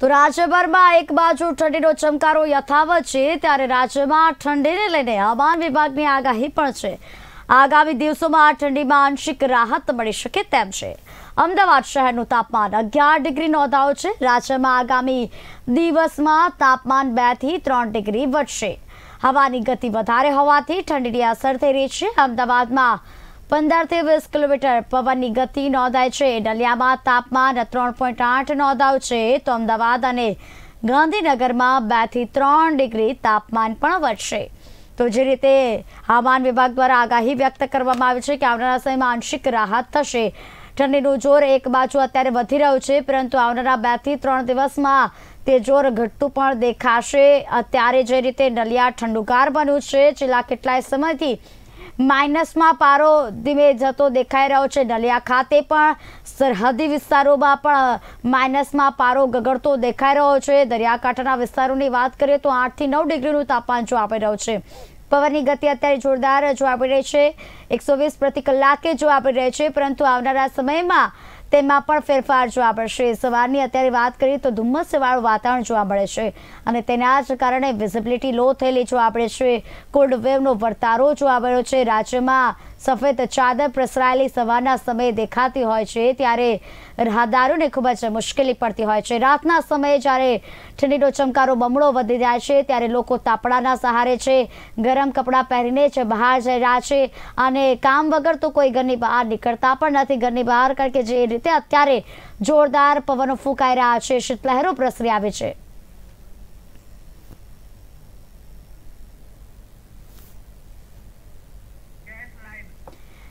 તો રાજ્યભરમાં એક બાજુ ઠંડીનો ચમકારો યથાવત છે ત્યારે રાજ્યમાં ઠંડીને લઈને હવામાન વિભાગની આગાહી પણ છે આગામી દિવસોમાં આ ઠંડીમાં આંશિક રાહત મળી શકે તેમ છે અમદાવાદ શહેરનું તાપમાન અગિયાર ડિગ્રી નોંધાયું છે રાજ્યમાં આગામી દિવસમાં તાપમાન બે થી ત્રણ ડિગ્રી વધશે હવાની ગતિ વધારે હોવાથી ઠંડીની અસર થઈ રહી છે અમદાવાદમાં પંદરથી વીસ કિલોમીટર પવનની ગતિ નોંધાય છે નલિયામાં તાપમાન ત્રણ પોઈન્ટ આઠ નોંધાયું છે તો અમદાવાદ અને ગાંધીનગરમાં બેથી ત્રણ ડિગ્રી તાપમાન પણ વધશે તો જે રીતે હવામાન વિભાગ દ્વારા આગાહી વ્યક્ત કરવામાં આવી છે કે આવનારા સમયમાં આંશિક રાહત થશે ઠંડીનું જોર એક બાજુ અત્યારે વધી રહ્યું છે પરંતુ આવનારા બેથી ત્રણ દિવસમાં તે જોર ઘટતું પણ દેખાશે અત્યારે જે રીતે નલિયા ઠંડુકાર બન્યું છે છેલ્લા કેટલાય સમયથી માઇનસમાં પારો ધીમે જતો દેખાઈ રહ્યો છે નલિયા ખાતે પણ સરહદી વિસ્તારોમાં પણ માઇનસમાં પારો ગગડતો દેખાઈ રહ્યો છે દરિયાકાંઠાના વિસ્તારોની વાત કરીએ તો આઠથી નવ ડિગ્રીનું તાપમાન જો આપી રહ્યું છે પવનની ગતિ અત્યારે જોરદાર જો આપી રહી છે એકસો વીસ પ્રતિ કલાકે જો આપી રહી છે પરંતુ આવનારા સમયમાં તેમાં પણ ફેરફાર જોવા મળશે સવારની અત્યારે વાત કરીએ તો ધુમ્મસવાળું વાતાવરણ જોવા મળે છે અને તેના જ કારણે વિઝિબિલિટી લો થયેલી જોવા મળે છે કોલ્ડ વેવનો વર્તારો જોવા મળ્યો છે રાજ્યમાં સફેદ ચાદર પ્રસરાયેલી સવારના સમયે દેખાતી હોય છે ત્યારે રાહદારોને ખૂબ જ મુશ્કેલી પડતી હોય છે રાતના સમયે જ્યારે ઠંડીનો ચમકારો બમણો વધી જાય છે ત્યારે લોકો તાપડાના સહારે છે ગરમ કપડાં પહેરીને જ બહાર જઈ રહ્યા છે અને કામ વગર તો કોઈ ઘરની બહાર નીકળતા પણ નથી ઘરની બહાર કારણ કે જે રીતે અત્યારે જોરદાર પવનો ફૂંકાઈ રહ્યા છે શીતલહેરો પ્રસરી આવે છે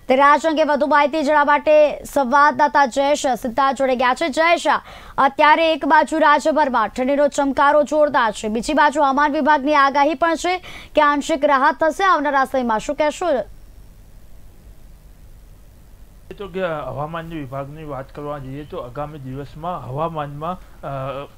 તે રાજ અંગે વધુ માહિતી જણાવવા માટે સંવાદદાતા જયેશ સિદ્ધા જોડે ગયા છે જયેશ અત્યારે એક બાજુ રાજ્યભરમાં ઠંડીનો ચમકારો જોરદાર છે બીજી બાજુ હવામાન વિભાગની આગાહી પણ છે કે આંશિક રાહત થશે આવનારા સમયમાં શું કહેશો તો કે હવામાન વિભાગની વાત કરવા જઈએ તો આગામી દિવસમાં હવામાનમાં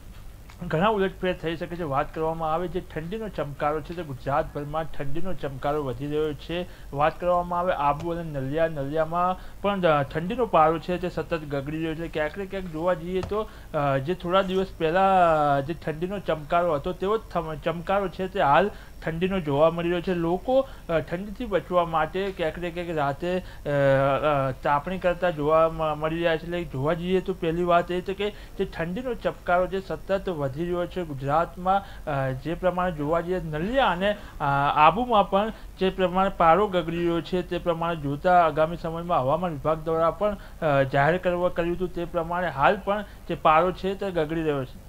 ઘણા ઉલટફેર થઈ શકે છે વાત કરવામાં આવે જે ઠંડીનો ચમકારો છે તે ગુજરાતભરમાં ઠંડીનો ચમકારો વધી રહ્યો છે વાત કરવામાં આવે આબુ અને નલિયા નલિયામાં પણ ઠંડીનો પારો છે તે સતત ગગડી રહ્યો છે ક્યાંક ને ક્યાંક જોવા જઈએ તો જે થોડા દિવસ પહેલાં જે ઠંડીનો ચમકારો હતો તેવો જ ચમકારો છે તે હાલ ઠંડીનો જોવા મળી રહ્યો છે લોકો ઠંડીથી બચવા માટે ક્યાંક ક્યાંક રાતે તાપણી કરતા જોવા મળી રહ્યા છે જોવા જઈએ તો પહેલી વાત એ છે કે જે ઠંડીનો ચપકારો જે સતત વધી રહ્યો છે ગુજરાતમાં જે પ્રમાણે જોવા જઈએ નલિયા અને આબુમાં પણ જે પ્રમાણે પારો ગગડી રહ્યો છે તે પ્રમાણે જોતા આગામી સમયમાં હવામાન વિભાગ દ્વારા પણ જાહેર કરવા કર્યું હતું તે પ્રમાણે હાલ પણ જે પારો છે તે ગગડી રહ્યો છે